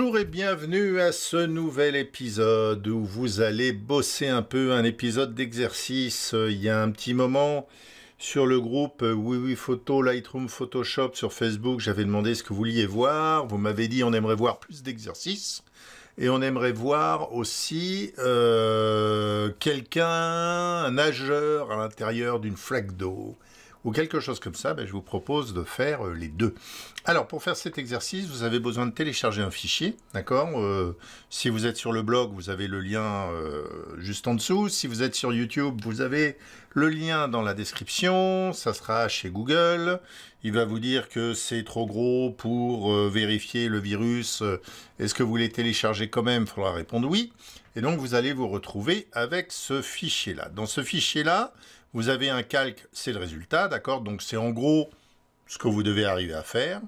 Bonjour et bienvenue à ce nouvel épisode où vous allez bosser un peu, un épisode d'exercice il y a un petit moment sur le groupe Oui Oui Photo, Lightroom, Photoshop sur Facebook. J'avais demandé ce que vous vouliez voir. Vous m'avez dit on aimerait voir plus d'exercices et on aimerait voir aussi euh, quelqu'un, un nageur à l'intérieur d'une flaque d'eau ou quelque chose comme ça, ben, je vous propose de faire euh, les deux. Alors pour faire cet exercice, vous avez besoin de télécharger un fichier, d'accord euh, Si vous êtes sur le blog, vous avez le lien euh, juste en dessous. Si vous êtes sur YouTube, vous avez le lien dans la description. Ça sera chez Google. Il va vous dire que c'est trop gros pour vérifier le virus. Est-ce que vous voulez télécharger quand même Il faudra répondre oui. Et donc vous allez vous retrouver avec ce fichier-là. Dans ce fichier-là, vous avez un calque, c'est le résultat, d'accord Donc c'est en gros ce que vous devez arriver à faire,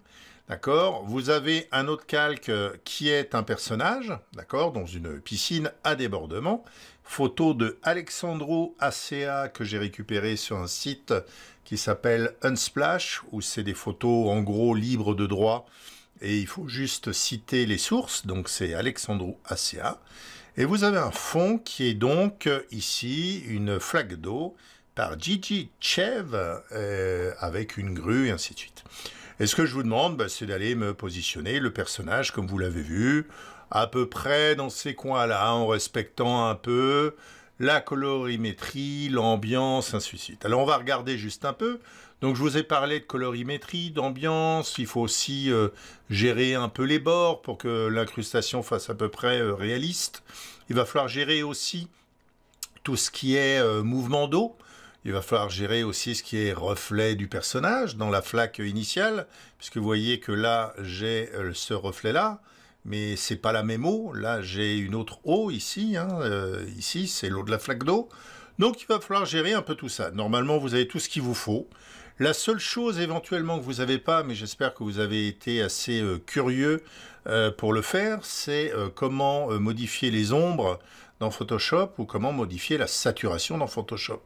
d'accord Vous avez un autre calque euh, qui est un personnage, d'accord Dans une piscine à débordement. Photo de Alexandro ACA que j'ai récupéré sur un site qui s'appelle Unsplash, où c'est des photos en gros libres de droit et il faut juste citer les sources, donc c'est Alexandro ACA. Et vous avez un fond qui est donc euh, ici une flaque d'eau par Gigi Chev euh, avec une grue et ainsi de suite. Et ce que je vous demande, bah, c'est d'aller me positionner le personnage, comme vous l'avez vu, à peu près dans ces coins-là, en respectant un peu la colorimétrie, l'ambiance, ainsi de suite. Alors on va regarder juste un peu. Donc je vous ai parlé de colorimétrie, d'ambiance, il faut aussi euh, gérer un peu les bords pour que l'incrustation fasse à peu près euh, réaliste. Il va falloir gérer aussi tout ce qui est mouvement d'eau il va falloir gérer aussi ce qui est reflet du personnage dans la flaque initiale, puisque vous voyez que là, j'ai euh, ce reflet-là, mais c'est pas la même eau. Là, j'ai une autre eau ici. Hein, euh, ici, c'est l'eau de la flaque d'eau. Donc, il va falloir gérer un peu tout ça. Normalement, vous avez tout ce qu'il vous faut. La seule chose éventuellement que vous n'avez pas, mais j'espère que vous avez été assez euh, curieux pour le faire, c'est comment modifier les ombres Photoshop ou comment modifier la saturation dans Photoshop.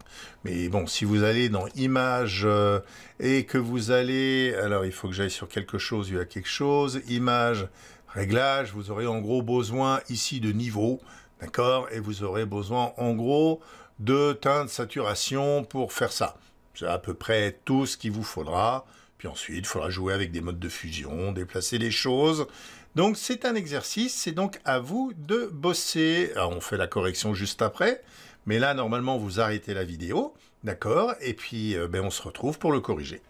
Mais bon, si vous allez dans Images euh, et que vous allez... Alors, il faut que j'aille sur quelque chose, il y a quelque chose. Image, Réglages, vous aurez en gros besoin ici de niveau, d'accord Et vous aurez besoin en gros de de saturation pour faire ça. C'est à peu près tout ce qu'il vous faudra. Puis ensuite, il faudra jouer avec des modes de fusion, déplacer les choses. Donc c'est un exercice, c'est donc à vous de bosser. on fait la correction juste après, mais là normalement vous arrêtez la vidéo, d'accord Et puis euh, ben, on se retrouve pour le corriger.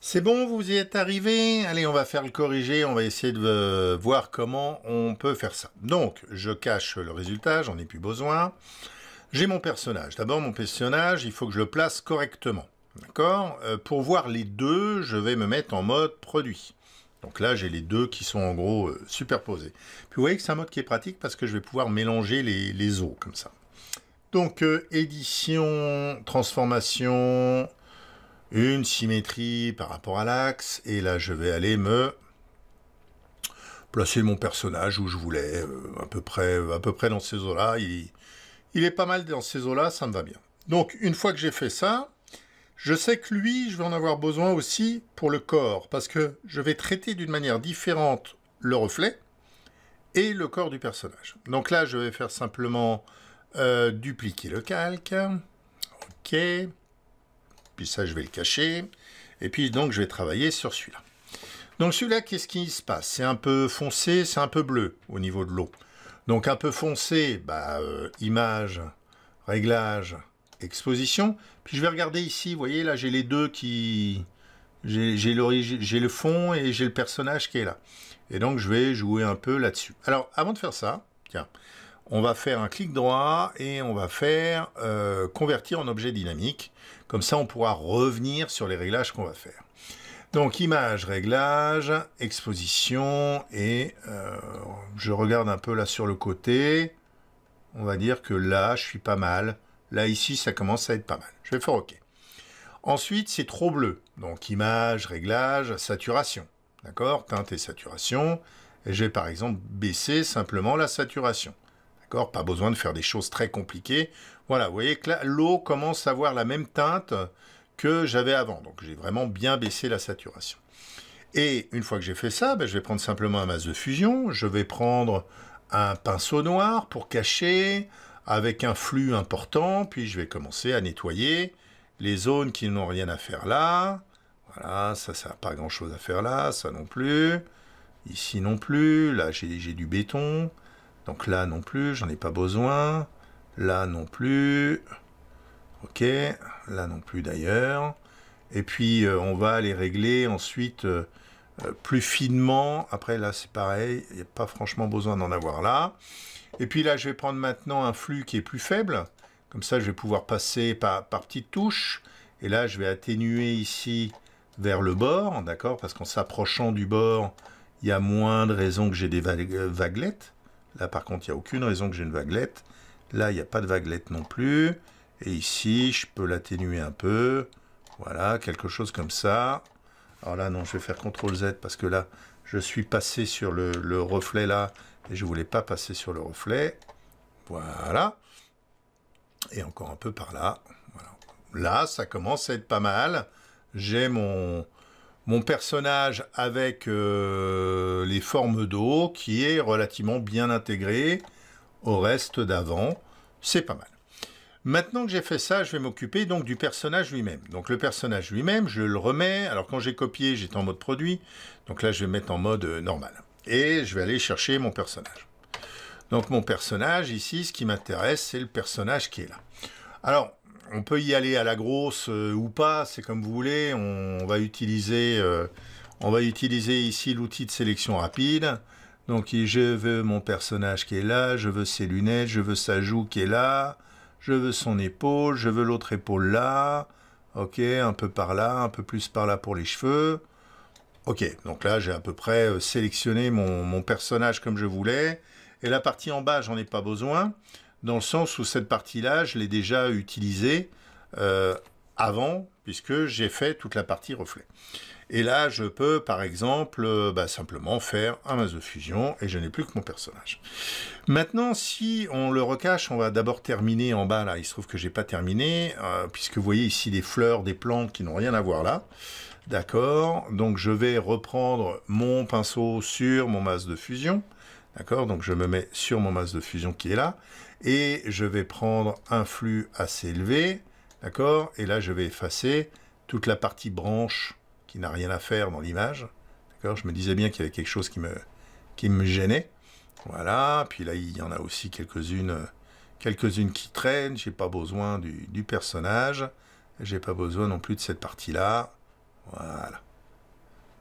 C'est bon, vous y êtes arrivé Allez, on va faire le corriger, on va essayer de euh, voir comment on peut faire ça. Donc, je cache le résultat, j'en ai plus besoin. J'ai mon personnage. D'abord, mon personnage, il faut que je le place correctement. D'accord euh, Pour voir les deux, je vais me mettre en mode produit. Donc là, j'ai les deux qui sont en gros euh, superposés. Puis vous voyez que c'est un mode qui est pratique parce que je vais pouvoir mélanger les, os comme ça. Donc euh, édition, transformation, une symétrie par rapport à l'axe. Et là, je vais aller me placer mon personnage où je voulais, à, peu près, à peu près dans ces os là Il, est pas mal dans ces os là ça me va bien. Donc une fois que j'ai fait ça, je sais que lui, je vais en avoir besoin aussi pour le corps, parce que je vais traiter d'une manière différente le reflet et le corps du personnage. Donc là, je vais faire simplement euh, dupliquer le calque. OK. Puis ça, je vais le cacher. Et puis donc, je vais travailler sur celui-là. Donc celui-là, qu'est-ce qui se passe C'est un peu foncé, c'est un peu bleu au niveau de l'eau. Donc un peu foncé, bah, euh, image, réglage, exposition. Puis je vais regarder ici, vous voyez là, j'ai les deux qui... J'ai le fond et j'ai le personnage qui est là. Et donc je vais jouer un peu là-dessus. Alors avant de faire ça, tiens, on va faire un clic droit et on va faire euh, convertir en objet dynamique. Comme ça, on pourra revenir sur les réglages qu'on va faire. Donc image, réglage, exposition et euh, je regarde un peu là sur le côté. On va dire que là, je suis pas mal. Là, ici, ça commence à être pas mal. Je vais faire OK. Ensuite, c'est trop bleu. Donc, image, réglage, saturation. D'accord Teinte et saturation. Et je vais, par exemple, baisser simplement la saturation. D'accord Pas besoin de faire des choses très compliquées. Voilà, vous voyez que l'eau commence à avoir la même teinte que j'avais avant. Donc, j'ai vraiment bien baissé la saturation. Et une fois que j'ai fait ça, ben, je vais prendre simplement un masque de fusion. Je vais prendre un pinceau noir pour cacher avec un flux important, puis je vais commencer à nettoyer les zones qui n'ont rien à faire là. Voilà, ça, ça n'a pas grand-chose à faire là, ça non plus. Ici non plus, là j'ai du béton. Donc là non plus, j'en ai pas besoin. Là non plus. Ok, là non plus d'ailleurs. Et puis euh, on va les régler ensuite euh, euh, plus finement. Après là c'est pareil, il n'y a pas franchement besoin d'en avoir là. Et puis là, je vais prendre maintenant un flux qui est plus faible. Comme ça, je vais pouvoir passer par, petites touches. Et là, je vais atténuer ici vers le bord, d'accord Parce qu'en s'approchant du bord, il y a moins de raisons que j'ai des euh, vaguelettes. Là, par contre, il n'y a aucune raison que j'ai une vaguelette. Là, il n'y a pas de vaguelette non plus. Et ici, je peux l'atténuer un peu. Voilà, quelque chose comme ça. Alors là, non, je vais faire CTRL-Z parce que là, je suis passé sur le reflet là. Et je ne voulais pas passer sur le reflet. Voilà. Et encore un peu par là. Là, ça commence à être pas mal. J'ai mon, mon personnage avec euh, les formes d'eau qui est relativement bien intégré au reste d'avant. C'est pas mal. Maintenant que j'ai fait ça, je vais m'occuper donc du personnage lui-même. Donc le personnage lui-même, je le remets. Alors quand j'ai copié, j'étais en mode produit. Donc là, je vais mettre en mode euh, normal et je vais aller chercher mon personnage. Donc mon personnage ici, ce qui m'intéresse, c'est le personnage qui est là. Alors, on peut y aller à la grosse euh, ou pas, c'est comme vous voulez. On, va utiliser, euh, on va utiliser ici l'outil de sélection rapide. Donc je veux mon personnage qui est là, je veux ses lunettes, je veux sa joue qui est là, je veux son épaule, je veux l'autre épaule là. Ok, un peu par là, un peu plus par là pour les cheveux. Ok, donc là j'ai à peu près euh, sélectionné mon, personnage comme je voulais. Et la partie en bas, j'en ai pas besoin, dans le sens où cette partie-là, je l'ai déjà utilisée euh, avant, puisque j'ai fait toute la partie reflet. Et là, je peux, par exemple, euh, bah, simplement faire un masse de fusion, et je n'ai plus que mon personnage. Maintenant, si on le recache, on va d'abord terminer en bas, là. Il se trouve que j'ai pas terminé, puisque vous voyez ici des fleurs, des plantes qui n'ont rien à voir là. D'accord, donc je vais reprendre mon pinceau sur mon masse de fusion. D'accord, donc je me mets sur mon masse de fusion qui est là. Et je vais prendre un flux assez élevé. D'accord, et là je vais effacer toute la partie branche qui n'a rien à faire dans l'image. D'accord, je me disais bien qu'il y avait quelque chose qui me, qui me gênait. Voilà, puis là il y en a aussi quelques-unes quelques-unes qui traînent. J'ai pas besoin du, du personnage. J'ai pas besoin non plus de cette partie-là. Voilà.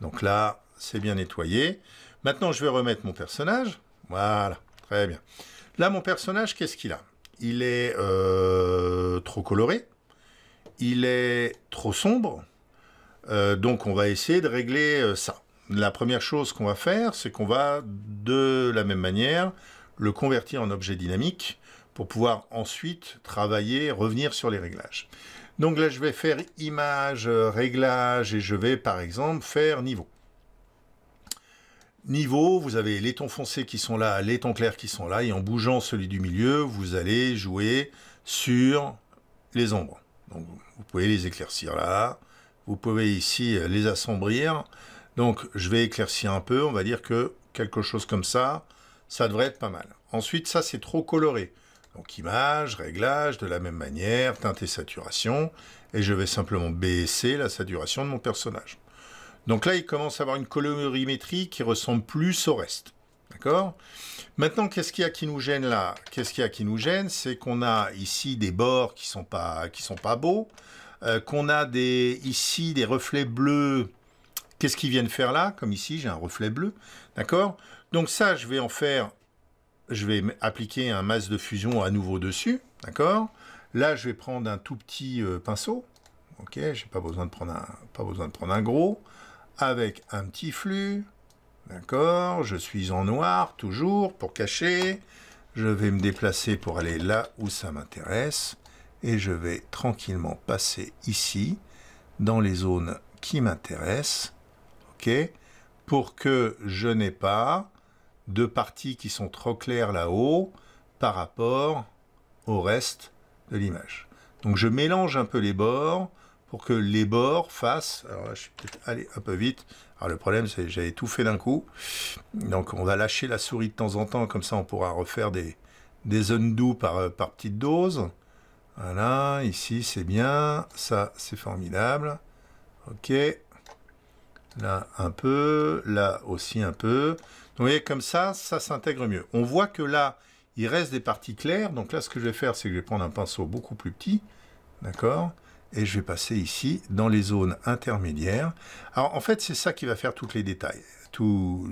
Donc là, c'est bien nettoyé. Maintenant, je vais remettre mon personnage. Voilà, très bien. Là, mon personnage, qu'est-ce qu'il a Il est euh, trop coloré. Il est trop sombre. Euh, donc, on va essayer de régler euh, ça. La première chose qu'on va faire, c'est qu'on va, de la même manière, le convertir en objet dynamique pour pouvoir ensuite travailler, revenir sur les réglages. Donc là, je vais faire image, euh, réglage, et je vais par exemple faire niveau. Niveau, vous avez les tons foncés qui sont là, les tons clairs qui sont là, et en bougeant celui du milieu, vous allez jouer sur les ombres. Donc vous pouvez les éclaircir là, vous pouvez ici euh, les assombrir. Donc je vais éclaircir un peu, on va dire que quelque chose comme ça, ça devrait être pas mal. Ensuite, ça c'est trop coloré. Donc image, réglage, de la même manière, teinte et saturation, et je vais simplement baisser la saturation de mon personnage. Donc là, il commence à avoir une colorimétrie qui ressemble plus au reste. D'accord Maintenant, qu'est-ce qu'il y a qui nous gêne là Qu'est-ce qu'il y a qui nous gêne C'est qu'on a ici des bords qui sont pas sont pas beaux, euh, qu'on a des ici des reflets bleus. Qu'est-ce qu'ils viennent faire là Comme ici, j'ai un reflet bleu. D'accord Donc ça, je vais en faire je vais appliquer un masque de fusion à nouveau dessus, d'accord Là, je vais prendre un tout petit euh, pinceau, ok J'ai pas besoin de prendre un, pas besoin de prendre un gros, avec un petit flux, d'accord Je suis en noir toujours pour cacher. Je vais me déplacer pour aller là où ça m'intéresse et je vais tranquillement passer ici dans les zones qui m'intéressent, ok Pour que je n'ai pas deux parties qui sont trop claires là-haut par rapport au reste de l'image. Donc je mélange un peu les bords pour que les bords fassent... Alors je suis peut-être allé un peu vite. Alors le problème, c'est que j'avais tout fait d'un coup. Donc on va lâcher la souris de temps en temps, comme ça on pourra refaire des, des doux par, euh, par petite dose. Voilà, ici c'est bien, ça c'est formidable. Ok, là un peu, là aussi un peu. Vous voyez, comme ça, ça s'intègre mieux. On voit que là, il reste des parties claires. Donc là, ce que je vais faire, c'est que je vais prendre un pinceau beaucoup plus petit. D'accord Et je vais passer ici dans les zones intermédiaires. Alors, en fait, c'est ça qui va faire toutes les détails. Tout,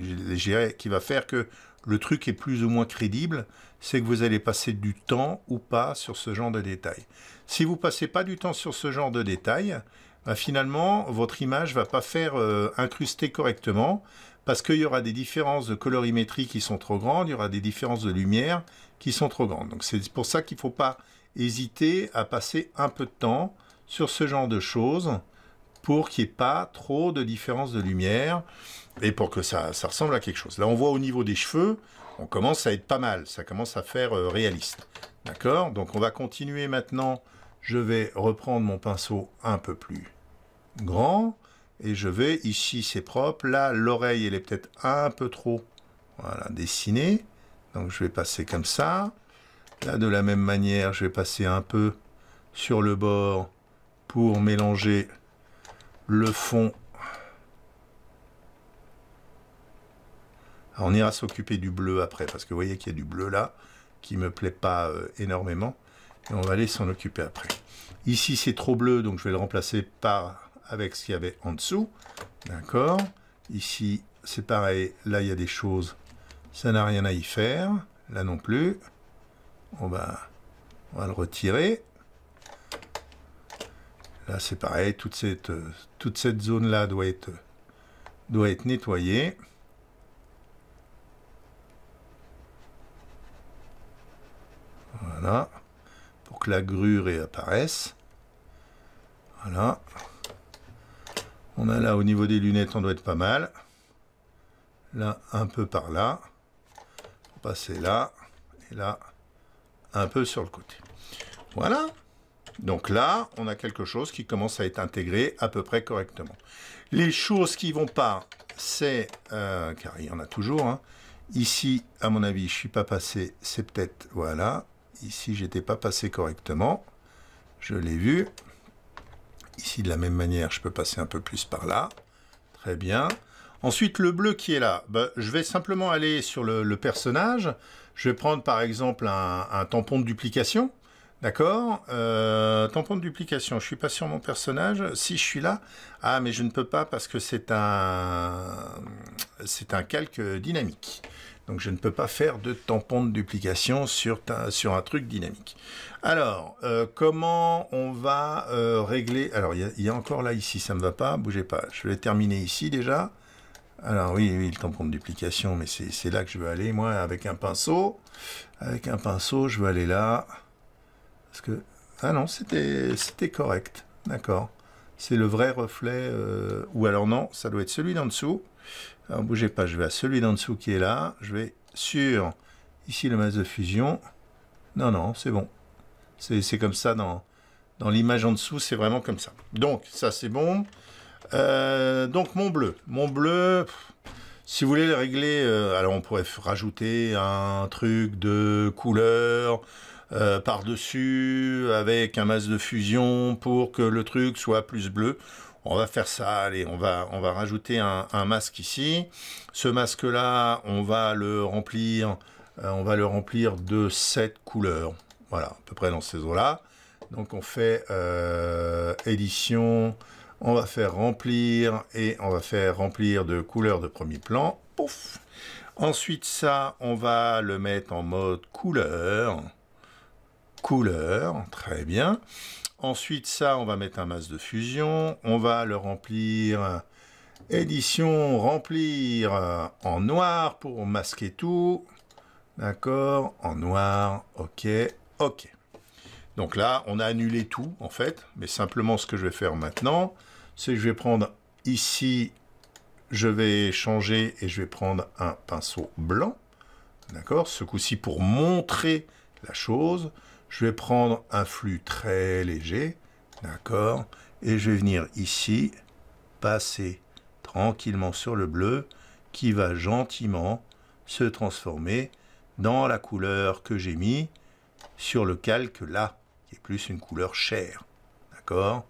qui va faire que le truc est plus ou moins crédible, c'est que vous allez passer du temps ou pas sur ce genre de détails. Si vous passez pas du temps sur ce genre de détails, bah, finalement, votre image va pas faire euh, incruster correctement parce qu'il y aura des différences de colorimétrie qui sont trop grandes, il y aura des différences de lumière qui sont trop grandes. Donc c'est pour ça qu'il ne faut pas hésiter à passer un peu de temps sur ce genre de choses pour qu'il n'y ait pas trop de différences de lumière et pour que ça, ça, ressemble à quelque chose. Là, on voit au niveau des cheveux, on commence à être pas mal, ça commence à faire euh, réaliste. D'accord Donc on va continuer maintenant. Je vais reprendre mon pinceau un peu plus grand et je vais, ici c'est propre, là l'oreille elle est peut-être un peu trop voilà, dessinée, donc je vais passer comme ça, là de la même manière je vais passer un peu sur le bord pour mélanger le fond. Alors, on ira s'occuper du bleu après, parce que vous voyez qu'il y a du bleu là, qui me plaît pas euh, énormément, et on va aller s'en occuper après. Ici c'est trop bleu, donc je vais le remplacer par avec ce qu'il y avait en dessous. D'accord Ici, c'est pareil. Là, il y a des choses. Ça n'a rien à y faire. Là non plus. On va, le retirer. Là, c'est pareil. Toute cette, toute cette zone-là doit être, doit être nettoyée. Voilà. Pour que la grue réapparaisse. Voilà. On a là, au niveau des lunettes, on doit être pas mal. Là, un peu par là. passer là. Et là, un peu sur le côté. Voilà. Donc là, on a quelque chose qui commence à être intégré à peu près correctement. Les choses qui vont pas, c'est... Euh, car il y en a toujours. Hein. Ici, à mon avis, je suis pas passé. C'est peut-être... Voilà. Ici, j'étais pas passé correctement. Je l'ai vu. Ici, de la même manière, je peux passer un peu plus par là. Très bien. Ensuite, le bleu qui est là, bah, je vais simplement aller sur le, personnage. Je vais prendre par exemple un tampon de duplication. D'accord euh, Tampon de duplication. Je suis pas sur mon personnage. Si je suis là, ah mais je ne peux pas parce que c'est un c'est un calque dynamique. Donc je ne peux pas faire de tampon de duplication sur, sur un truc dynamique. Alors, euh, comment on va euh, régler... Alors, il y, y, a encore là, ici, ça ne me va pas, bougez pas. Je vais terminer ici déjà. Alors oui, oui, le tampon de duplication, mais c'est là que je veux aller, moi, avec un pinceau. Avec un pinceau, je veux aller là. Parce que... Ah non, c'était correct. D'accord. C'est le vrai reflet. Euh, ou alors non, ça doit être celui d'en dessous. Alors bougez pas, je vais à celui d'en dessous qui est là. Je vais sur ici le masque de fusion. Non, non, c'est bon. C'est comme ça dans, dans l'image en dessous, c'est vraiment comme ça. Donc, ça c'est bon. Euh, donc mon bleu. Mon bleu, si vous voulez le régler, euh, alors on pourrait rajouter un truc de couleur, euh, par-dessus avec un masque de fusion pour que le truc soit plus bleu. On va faire ça, allez, on va, on va rajouter un, masque ici. Ce masque-là, on va le remplir, euh, on va le remplir de cette couleur. Voilà, à peu près dans ces eaux-là. Donc on fait euh, édition, on va faire remplir et on va faire remplir de couleurs de premier plan. Pouf Ensuite ça, on va le mettre en mode couleur couleur, très bien. Ensuite, ça, on va mettre un masque de fusion. On va le remplir édition remplir en noir pour masquer tout. D'accord, en noir, ok, ok. Donc là, on a annulé tout en fait, mais simplement ce que je vais faire maintenant, c'est que je vais prendre ici, je vais changer et je vais prendre un pinceau blanc. D'accord, ce coup-ci pour montrer la chose je vais prendre un flux très léger, d'accord, et je vais venir ici, passer tranquillement sur le bleu, qui va gentiment se transformer dans la couleur que j'ai mis sur le calque là, qui est plus une couleur chair, d'accord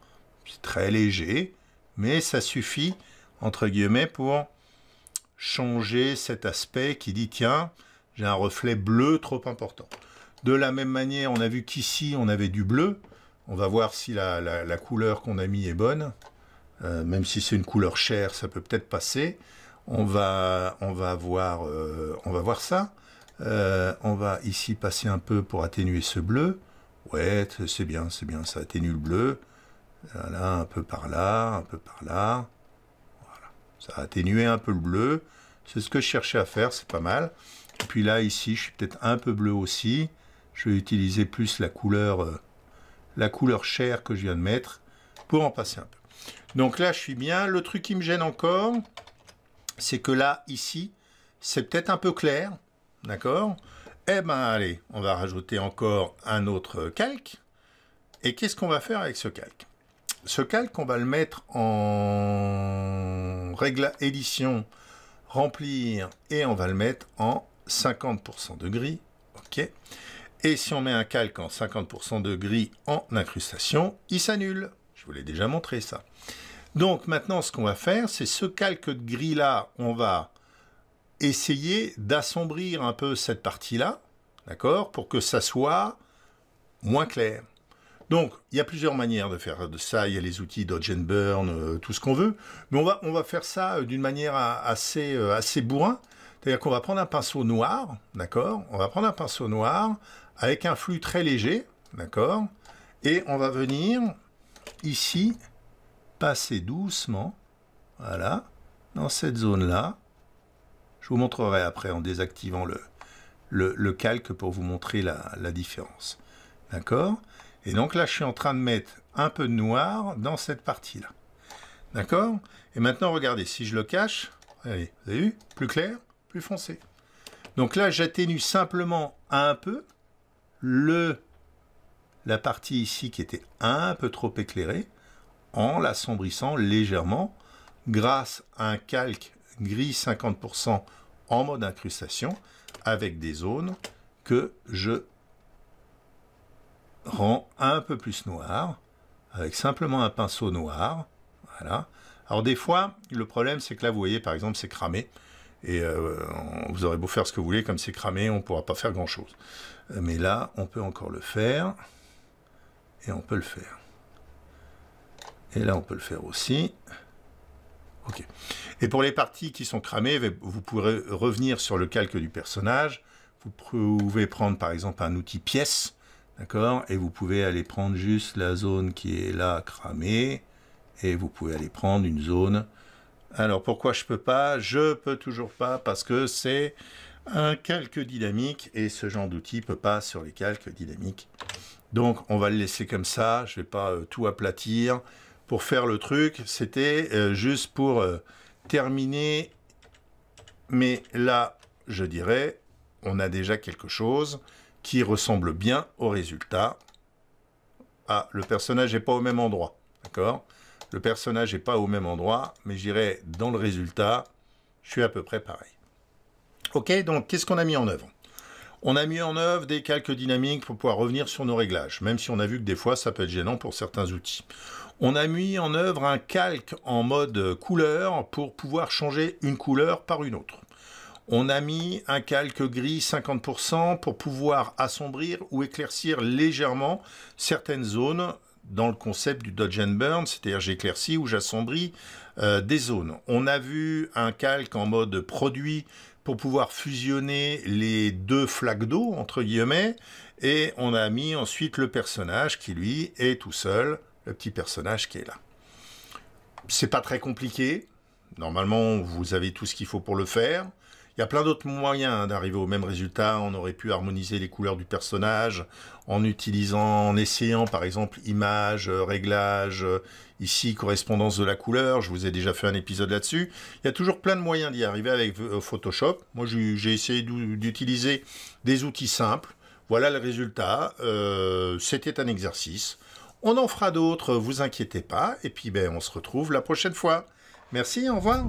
C'est très léger, mais ça suffit, entre guillemets, pour changer cet aspect qui dit, tiens, j'ai un reflet bleu trop important. De la même manière, on a vu qu'ici, on avait du bleu. On va voir si la, couleur qu'on a mis est bonne. Euh, même si c'est une couleur chère, ça peut peut-être passer. On va, on va, voir, euh, on va voir ça. Euh, on va ici passer un peu pour atténuer ce bleu. Ouais, c'est bien, c'est bien, ça atténue le bleu. Voilà, un peu par là, un peu par là. Voilà, ça a atténué un peu le bleu. C'est ce que je cherchais à faire, c'est pas mal. Et puis là, ici, je suis peut-être un peu bleu aussi je vais utiliser plus la couleur, euh, la couleur chair que je viens de mettre pour en passer un peu. Donc là, je suis bien. Le truc qui me gêne encore, c'est que là, ici, c'est peut-être un peu clair. D'accord Eh ben, allez, on va rajouter encore un autre calque. Et qu'est-ce qu'on va faire avec ce calque Ce calque, on va le mettre en règle édition, remplir, et on va le mettre en 50% de gris. OK et si on met un calque en 50% de gris en incrustation, il s'annule. Je vous l'ai déjà montré ça. Donc maintenant, ce qu'on va faire, c'est ce calque de gris-là, on va essayer d'assombrir un peu cette partie-là, d'accord, pour que ça soit moins clair. Donc, il y a plusieurs manières de faire de ça. Il y a les outils Dodge Burn, euh, tout ce qu'on veut. Mais on va, on va faire ça euh, d'une manière euh, assez, assez bourrin. C'est-à-dire qu'on va prendre un pinceau noir, d'accord On va prendre un pinceau noir avec un flux très léger, d'accord Et on va venir ici passer doucement, voilà, dans cette zone-là. Je vous montrerai après en désactivant le, le, calque pour vous montrer la, la différence. D'accord Et donc là, je suis en train de mettre un peu de noir dans cette partie-là. D'accord Et maintenant, regardez, si je le cache, allez, vous avez vu Plus clair foncé. Donc là, j'atténue simplement un peu le, la partie ici qui était un peu trop éclairée en l'assombrissant légèrement grâce à un calque gris 50% en mode incrustation avec des zones que je rends un peu plus noires avec simplement un pinceau noir. Voilà. Alors des fois, le problème c'est que là vous voyez par exemple c'est cramé. Et euh, vous aurez beau faire ce que vous voulez, comme c'est cramé, on ne pourra pas faire grand-chose. Euh, mais là, on peut encore le faire. Et on peut le faire. Et là, on peut le faire aussi. OK. Et pour les parties qui sont cramées, vous pourrez revenir sur le calque du personnage. Vous pouvez prendre, par exemple, un outil pièce. D'accord Et vous pouvez aller prendre juste la zone qui est là, cramée. Et vous pouvez aller prendre une zone alors pourquoi je peux pas Je peux toujours pas parce que c'est un calque dynamique et ce genre d'outil peut pas sur les calques dynamiques. Donc on va le laisser comme ça, je vais pas euh, tout aplatir. Pour faire le truc, c'était euh, juste pour euh, terminer. Mais là, je dirais, on a déjà quelque chose qui ressemble bien au résultat. Ah, le personnage n'est pas au même endroit, d'accord le personnage n'est pas au même endroit, mais je dirais dans le résultat, je suis à peu près pareil. Ok, donc qu'est-ce qu'on a mis en œuvre On a mis en œuvre des calques dynamiques pour pouvoir revenir sur nos réglages, même si on a vu que des fois ça peut être gênant pour certains outils. On a mis en œuvre un calque en mode couleur pour pouvoir changer une couleur par une autre. On a mis un calque gris 50% pour pouvoir assombrir ou éclaircir légèrement certaines zones dans le concept du dodge and burn, c'est-à-dire j'éclaircis ou j'assombris euh, des zones. On a vu un calque en mode produit pour pouvoir fusionner les deux flaques d'eau, entre guillemets, et on a mis ensuite le personnage qui, lui, est tout seul, le petit personnage qui est là. C'est pas très compliqué. Normalement, vous avez tout ce qu'il faut pour le faire. Il y a plein d'autres moyens hein, d'arriver au même résultat. On aurait pu harmoniser les couleurs du personnage en utilisant, en essayant par exemple images, euh, réglage, euh, ici correspondance de la couleur. Je vous ai déjà fait un épisode là-dessus. Il y a toujours plein de moyens d'y arriver avec euh, Photoshop. Moi, j'ai essayé d'utiliser des outils simples. Voilà le résultat. C'était un exercice. On en fera d'autres, vous inquiétez pas. Et puis, ben, on se retrouve la prochaine fois. Merci, au revoir.